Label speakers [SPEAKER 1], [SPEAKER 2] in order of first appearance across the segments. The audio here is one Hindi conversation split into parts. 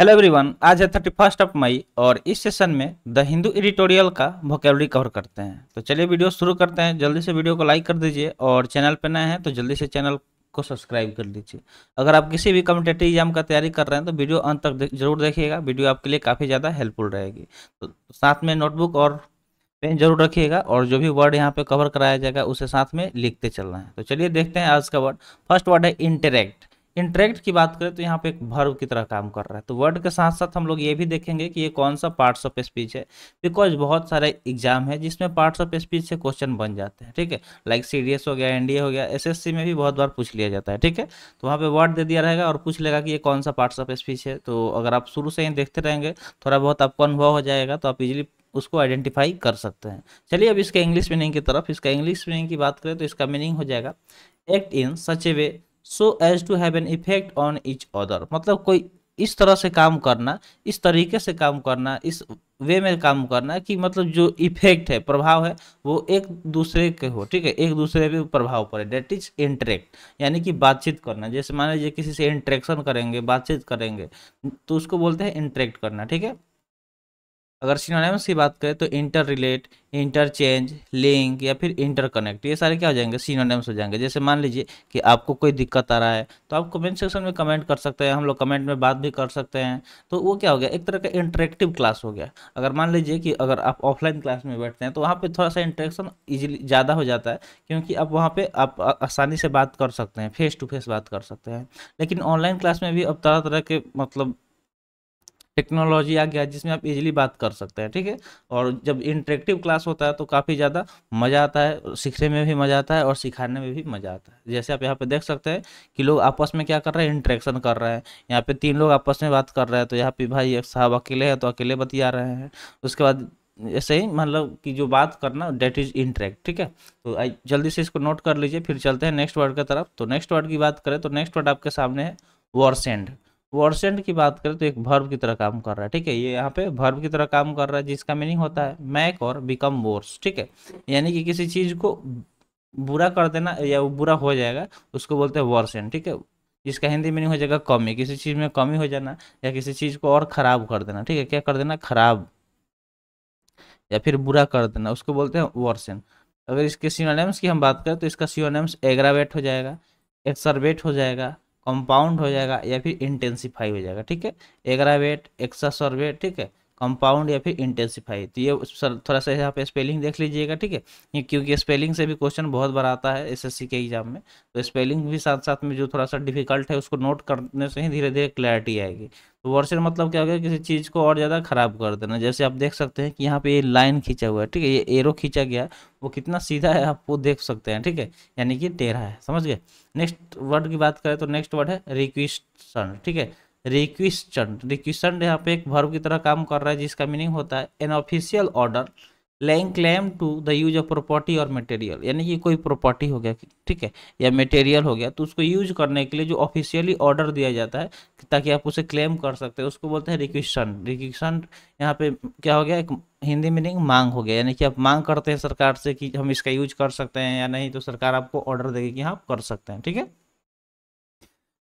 [SPEAKER 1] हेलो एवरीवन आज है थर्टी फर्स्ट ऑफ मई और इस सेशन में द हिंदू एडिटोरियल का वोकेबलरी कवर करते हैं तो चलिए वीडियो शुरू करते हैं जल्दी से वीडियो को लाइक कर दीजिए और चैनल पर नए हैं तो जल्दी से चैनल को सब्सक्राइब कर लीजिए अगर आप किसी भी कम्पिटेटिव एग्जाम का तैयारी कर रहे हैं तो वीडियो अंत तक जरूर देखिएगा वीडियो आपके लिए काफ़ी ज़्यादा हेल्पफुल रहेगी तो साथ में नोटबुक और पेन जरूर रखिएगा और जो भी वर्ड यहाँ पर कवर कराया जाएगा उसे साथ में लिखते चलना है तो चलिए देखते हैं आज का वर्ड फर्स्ट वर्ड है इंटरेक्ट इंटरेक्ट की बात करें तो यहाँ पे एक भर्व की तरह काम कर रहा है तो वर्ड के साथ साथ हम लोग ये भी देखेंगे कि ये कौन सा पार्ट्स ऑफ स्पीच है बिकॉज बहुत सारे एग्जाम है जिसमें पार्ट्स ऑफ स्पीच से क्वेश्चन बन जाते हैं ठीक है लाइक सी हो गया एनडीए हो गया एसएससी में भी बहुत बार पूछ लिया जाता है ठीक है तो वहाँ पर वर्ड दे दिया रहेगा और पूछ लेगा कि ये कौन सा पार्ट्स ऑफ स्पीच है तो अगर आप शुरू से ही देखते रहेंगे थोड़ा बहुत आपको अनुभव हो जाएगा तो आप इजिली उसको आइडेंटिफाई कर सकते हैं चलिए अब इसके इंग्लिश मीनिंग की तरफ इसका इंग्लिश मीनिंग की बात करें तो इसका मीनिंग हो जाएगा act in such a way so as to have an effect on each other मतलब कोई इस तरह से काम करना इस तरीके से काम करना इस वे में काम करना कि मतलब जो इफेक्ट है प्रभाव है वो एक दूसरे के हो ठीक है एक दूसरे पे प्रभाव पड़े डेट इज इंटरेक्ट यानी कि बातचीत करना जैसे मान लीजिए किसी से इंट्रैक्शन करेंगे बातचीत करेंगे तो उसको बोलते हैं इंटरेक्ट करना ठीक है अगर सिनोनिम्स की बात करें तो इंटर रिलेट इंटरचेंज लिंक या फिर इंटरकनेक्ट ये सारे क्या हो जाएंगे सिनोनिम्स हो जाएंगे जैसे मान लीजिए कि आपको कोई दिक्कत आ रहा है तो आप कमेंट सेक्शन में कमेंट कर सकते हैं हम लोग कमेंट में बात भी कर सकते हैं तो वो क्या हो गया एक तरह का इंटरेक्टिव क्लास हो गया अगर मान लीजिए कि अगर आप ऑफलाइन क्लास में बैठते हैं तो वहाँ पर थोड़ा सा इंटरेक्शन ईजिली ज़्यादा हो जाता है क्योंकि आप वहाँ पर आप आसानी से बात कर सकते हैं फेस टू फेस बात कर सकते हैं लेकिन ऑनलाइन क्लास में भी अब तरह तरह के मतलब टेक्नोलॉजी आ गया जिसमें आप इजीली बात कर सकते हैं ठीक है और जब इंटरेक्टिव क्लास होता है तो काफ़ी ज़्यादा मज़ा आता है सीखने में भी मज़ा आता है और सिखाने में भी मज़ा आता है जैसे आप यहाँ पे देख सकते हैं कि लोग आपस में क्या कर रहे हैं इंटरेक्शन कर रहे हैं यहाँ पे तीन लोग आपस में बात कर रहे हैं तो यहाँ पे भाई एक साहब अकेले हैं तो अकेले बतिया रहे हैं उसके बाद ऐसे ही मतलब कि जो बात करना डेट इज इंटरेक्ट ठीक है तो जल्दी से इसको नोट कर लीजिए फिर चलते हैं नेक्स्ट वर्ड की तरफ तो नेक्स्ट वर्ड की बात करें तो नेक्स्ट वर्ड आपके सामने है वॉरसेंड वर्सेंट की बात करें तो एक भर्व की तरह काम कर रहा है ठीक है ये यहाँ पे भर्व की तरह काम कर रहा है जिसका मीनिंग होता है मैक और बिकम वर्स ठीक है यानी कि किसी चीज़ को बुरा कर देना या वो बुरा हो जाएगा उसको बोलते हैं वर्सेंट ठीक है जिसका हिंदी मीनिंग हो जाएगा कमी किसी चीज़ में कमी हो जाना या किसी चीज़ को और ख़राब कर देना ठीक है क्या कर देना खराब या फिर बुरा कर देना उसको बोलते हैं वर्सेंट अगर इसके सीओनेम्स की हम बात करें तो इसका सीओनेम्स एग्रावेट हो जाएगा एक्सरवेट हो जाएगा कंपाउंड हो जाएगा या फिर इंटेंसीफाई हो जाएगा ठीक है एग्रावेट एक्सा ठीक है कंपाउंड या फिर इंटेंसिफाई तो ये थोड़ा सा यहाँ पे स्पेलिंग देख लीजिएगा ठीक है क्योंकि स्पेलिंग से भी क्वेश्चन बहुत बार आता है एसएससी के एग्जाम में तो स्पेलिंग भी साथ साथ में जो थोड़ा सा डिफिकल्ट है उसको नोट करने से ही धीरे धीरे क्लैरिटी आएगी तो वर्सन मतलब क्या हो गया किसी चीज़ को और ज़्यादा ख़राब कर देना जैसे आप देख सकते हैं कि यहाँ पे ये लाइन खींचा हुआ है ठीक है ये एरो खींचा गया वो कितना सीधा है आप वो देख सकते हैं ठीक है यानी कि टेढ़ा है समझ गए नेक्स्ट वर्ड की बात करें तो नेक्स्ट वर्ड है रिक्विस्टन ठीक है रिक्विस्टन रिक्विस्टन यहाँ पे एक भर्व की तरह काम कर रहा है जिसका मीनिंग होता है एन ऑफिशियल ऑर्डर लेंग claim to the use of property और मटेरियल यानी कि कोई प्रॉपर्टी हो गया ठीक है या मटेरियल हो गया तो उसको यूज करने के लिए जो ऑफिशियली ऑर्डर दिया जाता है ताकि आप उसे क्लेम कर सकते हैं उसको बोलते हैं रिक्विस्टन रिक्विशन यहाँ पे क्या हो गया एक हिंदी मीनिंग मांग हो गया यानी कि आप मांग करते हैं सरकार से कि हम इसका यूज कर सकते हैं या नहीं तो सरकार आपको ऑर्डर देगी कि हाँ आप कर सकते हैं ठीक है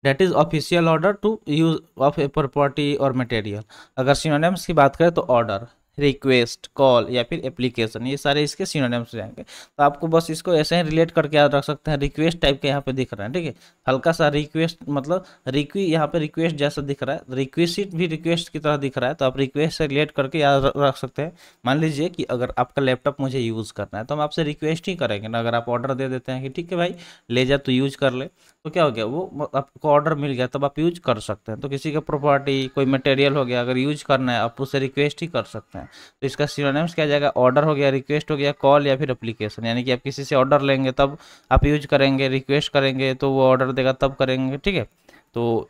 [SPEAKER 1] that is official order to use of a property और मटेरियल अगर सीनोनेम्स की बात करें तो ऑर्डर रिक्वेस्ट कॉल या फिर एप्लीकेशन ये सारे इसके सीनोनेम्स जाएंगे तो आपको बस इसको ऐसे ही रिलेट करके याद रख सकते हैं रिक्वेस्ट टाइप के यहाँ पे दिख रहा है ठीक है हल्का सा रिक्वेस्ट मतलब रिक्वी यहाँ पे रिक्वेस्ट जैसा दिख रहा है रिक्वेस्ट भी रिक्वेस्ट की तरह दिख रहा है तो आप रिक्वेस्ट से रिलेट करके याद रख सकते हैं मान लीजिए कि अगर आपका लैपटॉप मुझे यूज़ करना है तो हम आपसे रिक्वेस्ट ही करेंगे ना अगर आप ऑर्डर दे देते हैं कि ठीक है भाई ले जा तो यूज कर ले तो क्या हो गया वो आपको ऑर्डर मिल गया तब आप यूज कर सकते हैं तो किसी का प्रॉपर्टी कोई मटेरियल हो गया अगर यूज करना है आप उससे रिक्वेस्ट ही कर सकते हैं तो इसका सिनोनिम्स क्या जाएगा ऑर्डर हो गया रिक्वेस्ट हो गया कॉल या फिर अप्लीकेशन यानी कि आप किसी से ऑर्डर लेंगे तब आप यूज करेंगे रिक्वेस्ट करेंगे तो वो ऑर्डर देगा तब करेंगे ठीक है तो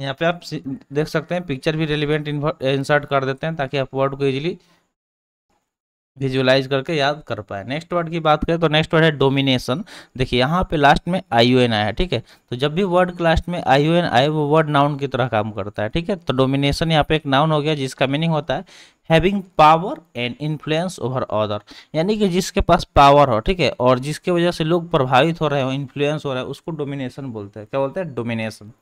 [SPEAKER 1] यहाँ पे आप देख सकते हैं पिक्चर भी रेलिवेंट इंसर्ट कर देते हैं ताकि आप वर्ड को ईजिली विजुअलाइज करके याद कर पाए नेक्स्ट वर्ड की बात करें तो नेक्स्ट वर्ड है डोमिनेशन देखिए यहाँ पे लास्ट में आई यू एन आया है ठीक है तो जब भी वर्ड लास्ट में आई यू एन आए वो वर्ड नाउन की तरह काम करता है ठीक है तो डोमिनेशन यहाँ पे एक नाउन हो गया जिसका मीनिंग होता है having power and influence over other यानी कि जिसके पास पावर हो ठीक है और जिसके वजह से लोग प्रभावित हो रहे हो इन्फ्लुएंस हो रहे हो उसको डोमिनेशन बोलते हैं क्या बोलते हैं डोमिनेशन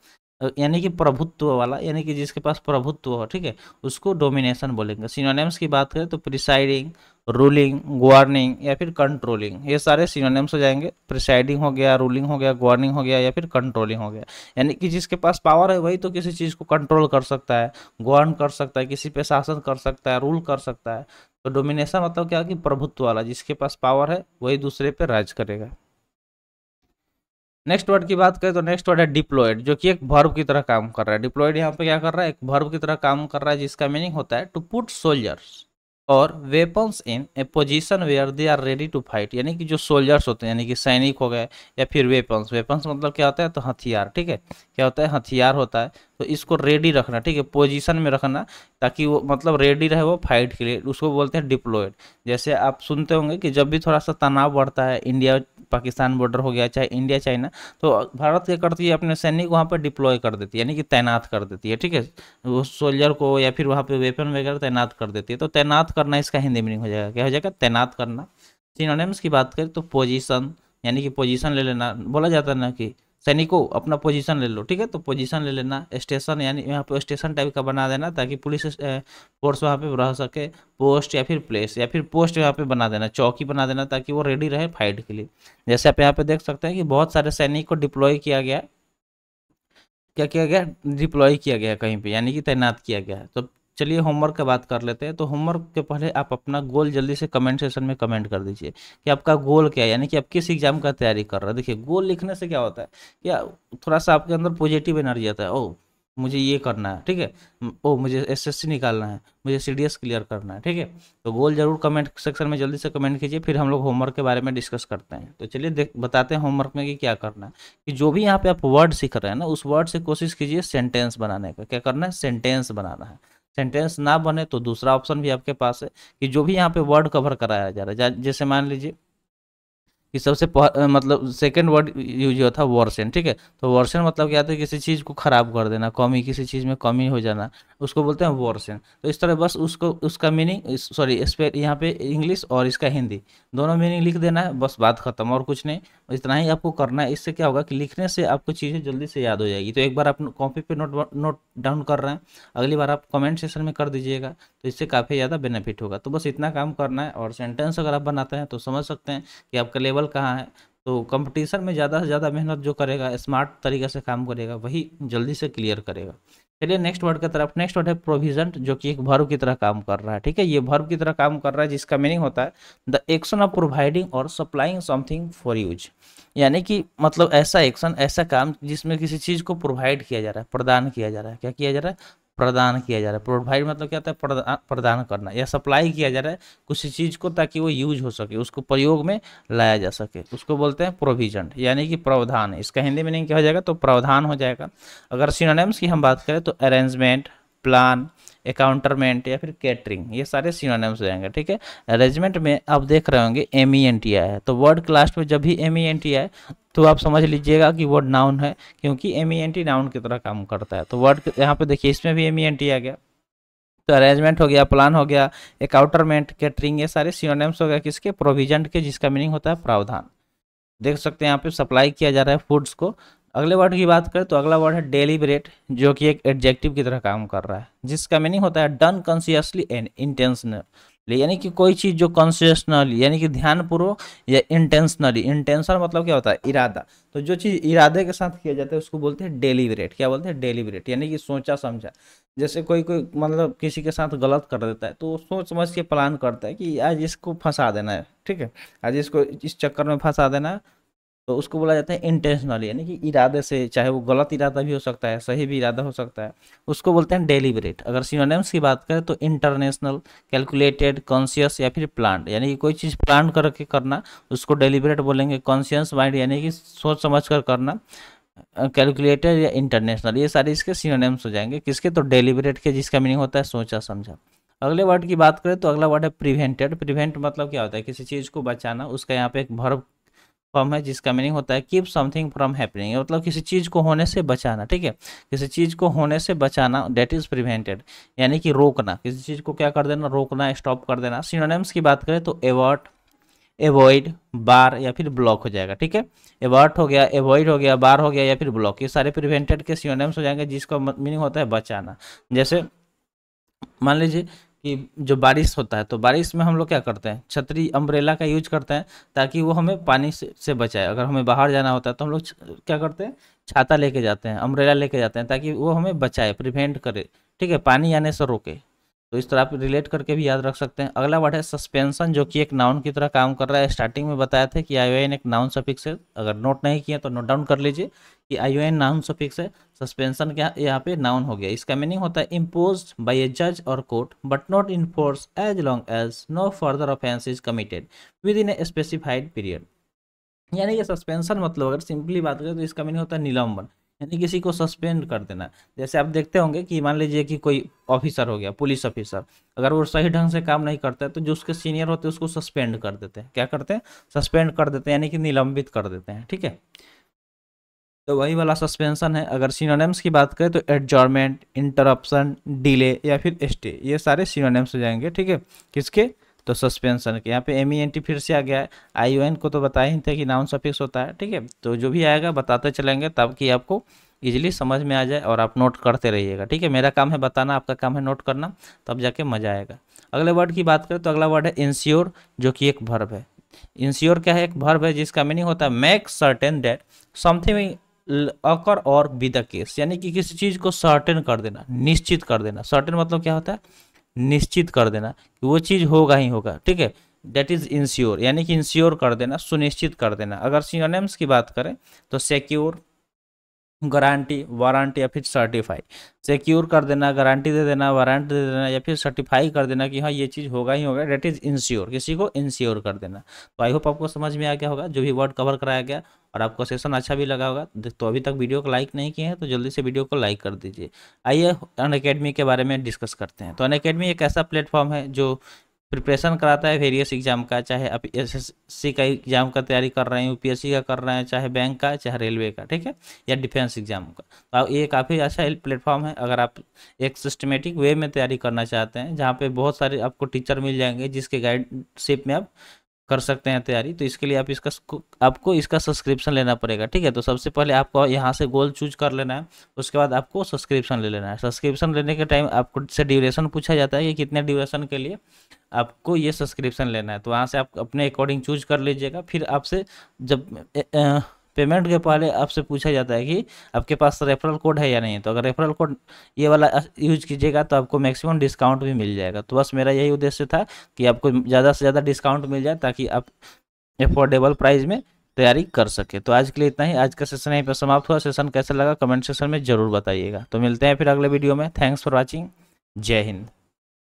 [SPEAKER 1] यानी कि प्रभुत्व वाला यानी कि जिसके पास प्रभुत्व हो ठीक है उसको डोमिनेशन बोलेंगे सिनोनेम्स की बात करें तो प्रिसाइडिंग रूलिंग गवर्निंग या फिर कंट्रोलिंग ये सारे सिनोनेम्स हो जाएंगे प्रिसाइडिंग हो गया रूलिंग हो गया गवर्निंग हो गया या फिर कंट्रोलिंग हो गया यानी कि जिसके पास पावर है वही तो किसी चीज़ को कंट्रोल कर सकता है गवर्न कर सकता है किसी पे शासन कर सकता है रूल कर सकता है तो डोमिनेशन मतलब क्या कि प्रभुत्व वाला जिसके पास पावर है वही दूसरे पे राज करेगा नेक्स्ट वर्ड की बात करें तो नेक्स्ट वर्ड है डिप्लॉयड जो कि एक भर्व की तरह काम कर रहा है डिप्लॉयड यहाँ पे क्या कर रहा है एक भर्व की तरह काम कर रहा है जिसका मीनिंग होता है टू पुट सोल्जर्स और weapons in a position where they are ready to fight यानी कि जो सोल्जर्स होते हैं यानी कि सैनिक हो गए या फिर वेपन्स वेपन्स मतलब क्या होता है तो हथियार ठीक है क्या होता है हथियार होता है तो इसको रेडी रखना ठीक है पोजीशन में रखना ताकि वो मतलब रेडी रहे वो फाइट के लिए उसको बोलते हैं डिप्लॉयड जैसे आप सुनते होंगे कि जब भी थोड़ा सा तनाव बढ़ता है इंडिया पाकिस्तान बॉर्डर हो गया चाहे इंडिया चाइना तो भारत क्या करती है अपने सैनिक वहाँ पर डिप्लॉय कर देती है यानी कि तैनात कर देती है ठीक है वो सोल्जर को या फिर वहाँ पर वेपन वगैरह तैनात कर देती है तो तैनात करना इसका हिंदी मीनिंग हो जाएगा क्या हो जाएगा तैनात करना सिनोनिम्स की बात करें तो पोजिशन यानी कि पोजिशन ले लेना बोला जाता है ना कि सैनिकों अपना पोजीशन ले लो ठीक है तो पोजीशन ले लेना स्टेशन यानी यहाँ पे स्टेशन टाइप का बना देना ताकि पुलिस फोर्स वहाँ पे रह सके पोस्ट या फिर प्लेस या फिर पोस्ट यहाँ पे बना देना चौकी बना देना ताकि वो रेडी रहे फाइट के लिए जैसे आप यहाँ पे देख सकते हैं कि बहुत सारे सैनिक को डिप्लॉय किया गया क्या किया गया डिप्लॉय किया गया कहीं पर यानी कि तैनात किया गया तो चलिए होमवर्क की बात कर लेते हैं तो होमवर्क के पहले आप अपना गोल जल्दी से कमेंट सेशन में कमेंट कर दीजिए कि आपका गोल क्या है यानी कि आप किस एग्जाम का तैयारी कर रहे हैं देखिए गोल लिखने से क्या होता है कि थोड़ा सा आपके अंदर पॉजिटिव एनर्जी आता है ओ मुझे ये करना है ठीक है ओ मुझे एसएससी निकालना है मुझे एस क्लियर करना है ठीक है तो गोल जरूर कमेंट सेक्शन में जल्दी से कमेंट कीजिए फिर हम लोग होमवर्क के बारे में डिस्कस करते हैं तो चलिए देख बताते हैं होमवर्क में कि क्या करना है कि जो भी यहाँ पे आप वर्ड सीख रहे हैं ना उस वर्ड से कोशिश कीजिए सेंटेंस बनाने का क्या करना है सेंटेंस बनाना है सेंटेंस ना बने तो दूसरा ऑप्शन भी आपके पास है कि जो भी यहाँ पे वर्ड कवर कराया जा रहा है जैसे मान लीजिए कि सबसे मतलब सेकंड वर्ड यूज हुआ था वर्सन ठीक है तो वर्सन मतलब क्या था किसी चीज़ को ख़राब कर देना कमी किसी चीज़ में कमी हो जाना उसको बोलते हैं वर्सन तो इस तरह बस उसको उसका मीनिंग सॉरी इस पर यहाँ पे इंग्लिश और इसका हिंदी दोनों मीनिंग लिख देना है बस बात खत्म और कुछ नहीं इतना ही आपको करना है इससे क्या होगा कि लिखने से आपको चीज़ें जल्दी से याद हो जाएगी तो एक बार आप कॉपी पे नोट नोट डाउन कर रहे हैं अगली बार आप कमेंट सेशन में कर दीजिएगा तो इससे काफ़ी ज़्यादा बेनिफिट होगा तो बस इतना काम करना है और सेंटेंस अगर आप बनाते हैं तो समझ सकते हैं कि आपका लेवल कहाँ है तो कंपटीशन में ज़्यादा से ज़्यादा मेहनत जो करेगा स्मार्ट तरीके से काम करेगा वही जल्दी से क्लियर करेगा चलिए नेक्स्ट वर्ड की तरफ नेक्स्ट वर्ड है प्रोविजन जो कि एक भर्व की तरह काम कर रहा है ठीक है ये भर्व की तरह काम कर रहा है जिसका मीनिंग होता है द एक्शन ऑफ प्रोवाइडिंग और सप्लाइंग समथिंग फॉर यूज यानी कि मतलब ऐसा एक्शन ऐसा काम जिसमें किसी चीज़ को प्रोवाइड किया जा रहा है प्रदान किया जा रहा है क्या किया जा रहा है प्रदान किया जा रहा है प्रोवाइड मतलब क्या होता है प्रदान करना या सप्लाई किया जा रहा है किसी चीज़ को ताकि वो यूज हो सके उसको प्रयोग में लाया जा सके उसको बोलते हैं प्रोविजन यानी कि प्रावधान इसका हिंदी मीनिंग क्या हो जाएगा तो प्रावधान हो जाएगा अगर सीनोनेम्स की हम बात करें तो अरेंजमेंट प्लान अकाउंटरमेंट या फिर कैटरिंग ये सारे सीनोनेम्स हो जाएंगे ठीक है अरेंजमेंट में आप देख रहे होंगे M E N T I है तो वर्ड क्लास्ट में जब भी M E N T I तो आप समझ लीजिएगा कि वर्ड नाउन है क्योंकि M E N T noun की तरह काम करता है तो वर्ड यहाँ पे देखिए इसमें भी एम ई एन टी आ गया तो अरेंजमेंट हो गया प्लान हो गया अकाउंटरमेंट कैटरिंग ये सारे सीनोनेम्स हो गया किसके प्रोविजन के जिसका मीनिंग होता है प्रावधान देख सकते हैं यहाँ पे सप्लाई किया जा रहा है फूड्स को अगले वर्ड की बात करें तो अगला वर्ड है डेलीबरेट जो कि एक एडजेक्टिव की तरह काम कर रहा है जिसका मीनिंग होता है डन कॉन्शियसली एंड इंटेंशनल यानी कि कोई चीज़ जो कॉन्सियसनली यानी कि ध्यानपूर्वक या इंटेंशनली इंटेंशन मतलब क्या होता है इरादा तो जो चीज़ इरादे के साथ किया जाता है उसको बोलते हैं डेलीबरेट क्या बोलते हैं डेलीबरेट यानी कि सोचा समझा जैसे कोई कोई मतलब किसी के साथ गलत कर देता है तो सोच समझ के प्लान करता है कि आज इसको फंसा देना है ठीक है आज इसको इस चक्कर में फंसा देना है तो उसको बोला जाता है इंटेंशनली यानी कि इरादे से चाहे वो गलत इरादा भी हो सकता है सही भी इरादा हो सकता है उसको बोलते हैं डेलीबरेट अगर सीनोनेम्स की बात करें तो इंटरनेशनल कैलकुलेटेड कॉन्शियस या फिर प्लान यानी कि कोई चीज़ प्लान करके करना उसको डेलीबरेट बोलेंगे कॉन्शियस माइंड यानी कि सोच समझ कर करना कैलकुलेटेड या इंटरनेशनल ये सारे इसके सीनोनेम्स हो जाएंगे किसके तो डेलीबरेट के जिसका मीनिंग होता है सोचा समझा अगले वर्ड की बात करें तो अगला वर्ड है प्रिवेंटेड प्रिवेंट मतलब क्या होता है किसी चीज़ को बचाना उसका यहाँ पे एक भर्व फॉर्म है जिसका मीनिंग होता है कीप समथिंग फ्रॉम हैपनिंग मतलब किसी चीज़ को होने से बचाना ठीक है किसी चीज़ को होने से बचाना डेट इज़ प्रिवेंटेड यानी कि रोकना किसी चीज़ को क्या कर देना रोकना स्टॉप कर देना सिनोनिम्स की बात करें तो एवर्ट एवॉइड बार या फिर ब्लॉक हो जाएगा ठीक है एवर्ट हो गया एवॉइड हो गया बार हो गया या फिर ब्लॉक ये सारे प्रिवेंटेड के सिनोनिम्स हो जाएंगे जिसका मीनिंग होता है बचाना जैसे मान लीजिए कि जो बारिश होता है तो बारिश में हम लोग क्या करते हैं छतरी अम्ब्रेला का यूज करते हैं ताकि वो हमें पानी से, बचाए अगर हमें बाहर जाना होता है तो हम लोग क्या करते हैं छाता लेके जाते हैं अम्ब्रेला लेके जाते हैं ताकि वो हमें बचाए प्रिवेंट करे ठीक है पानी आने से रोके तो इस तरह आप रिलेट करके भी याद रख सकते हैं अगला वर्ड है सस्पेंशन जो कि एक नाउन की तरह काम कर रहा है स्टार्टिंग में बताया था कि आई एक नाउन सफिक्स है अगर नोट नहीं किया तो नोट डाउन कर लीजिए कि आई नाउन सफिक्स है सस्पेंशन क्या यहाँ पे नाउन हो गया इसका मीनिंग होता है इम्पोज बाई ए जज और court but not enforce as long as no further offence is committed with in a specified period यानी कि सस्पेंशन मतलब अगर सिंपली बात करें तो इसका मीनिंग होता है निलंबन यानी किसी को सस्पेंड कर देना जैसे आप देखते होंगे कि मान लीजिए कि कोई ऑफिसर हो गया पुलिस ऑफिसर अगर वो सही ढंग से काम नहीं करता है तो जो उसके सीनियर होते हैं उसको सस्पेंड कर देते हैं क्या करते हैं सस्पेंड कर देते हैं यानी कि निलंबित कर देते हैं ठीक है तो वही वाला सस्पेंशन है अगर सीनोनेम्स की बात करें तो एडजॉर्मेंट इंटरप्शन डिले या फिर स्टे ये सारे सीनोनेम्स हो जाएंगे ठीक है किसके तो सस्पेंशन के यहाँ पे एम ई एन टी फिर से आ गया है आई ओ एन को तो बताया ही था कि नाउन सफिक्स होता है ठीक है तो जो भी आएगा बताते चलेंगे ताकि आपको इजीली समझ में आ जाए और आप नोट करते रहिएगा ठीक है मेरा काम है बताना आपका काम है नोट करना तब जाके मज़ा आएगा अगले वर्ड की बात करें तो अगला वर्ड है इंश्योर जो कि एक भर्व है इंश्योर क्या है एक भर्व है जिसका मीनिंग होता है make certain date something occur और विद केस यानी कि किसी चीज़ को सर्टेन कर देना निश्चित कर देना सर्टेन मतलब क्या होता है निश्चित कर देना कि वो चीज़ होगा ही होगा ठीक है दैट इज़ इंश्योर यानी कि इंश्योर कर देना सुनिश्चित कर देना अगर सिनोनिम्स की बात करें तो सिक्योर गारंटी वारंटी या फिर सर्टिफाई सिक्योर कर देना गारंटी दे देना वारंट दे देना या फिर सर्टिफाई कर देना कि हाँ ये चीज़ होगा ही होगा डेट इज़ इंश्योर किसी को इंश्योर कर देना तो आई होप आपको समझ में आ गया होगा जो भी वर्ड कवर कराया गया और आपको सेशन अच्छा भी लगा होगा तो अभी तक वीडियो को लाइक नहीं किए हैं तो जल्दी से वीडियो को लाइक कर दीजिए आइए अन के बारे में डिस्कस करते हैं तो अन एक ऐसा प्लेटफॉर्म है जो प्रिपरेशन कराता है वेरियस एग्जाम का चाहे आप एस का एग्जाम का तैयारी कर रहे हैं यूपीएससी का कर रहे हैं चाहे बैंक का चाहे रेलवे का ठीक है या डिफेंस एग्जाम का तो ये काफ़ी अच्छा प्लेटफॉर्म है अगर आप एक सिस्टमेटिक वे में तैयारी करना चाहते हैं जहाँ पे बहुत सारे आपको टीचर मिल जाएंगे जिसके गाइडशिप में आप कर सकते हैं तैयारी तो इसके लिए आप इसका आपको इसका सब्सक्रिप्शन लेना पड़ेगा ठीक है तो सबसे पहले आपको यहाँ से गोल चूज कर लेना है उसके बाद आपको सब्सक्रिप्शन ले लेना है सब्सक्रिप्शन लेने के टाइम आपको से ड्यूरेशन पूछा जाता है कि कितने ड्यूरेशन के लिए आपको ये सब्सक्रिप्शन लेना है तो वहाँ से आप अपने अकॉर्डिंग चूज कर लीजिएगा फिर आपसे जब ए, ए, पेमेंट के पहले आपसे पूछा जाता है कि आपके पास रेफरल कोड है या नहीं तो अगर रेफरल कोड ये वाला यूज कीजिएगा तो आपको मैक्सिमम डिस्काउंट भी मिल जाएगा तो बस मेरा यही उद्देश्य था कि आपको ज़्यादा से ज़्यादा डिस्काउंट मिल जाए ताकि आप एफोर्डेबल प्राइस में तैयारी कर सके तो आज के लिए इतना ही आज का सेशन यहीं पर समाप्त हुआ सेशन कैसा लगा कमेंट सेशन में जरूर बताइएगा तो मिलते हैं फिर अगले वीडियो में थैंक्स फॉर वॉचिंग जय हिंद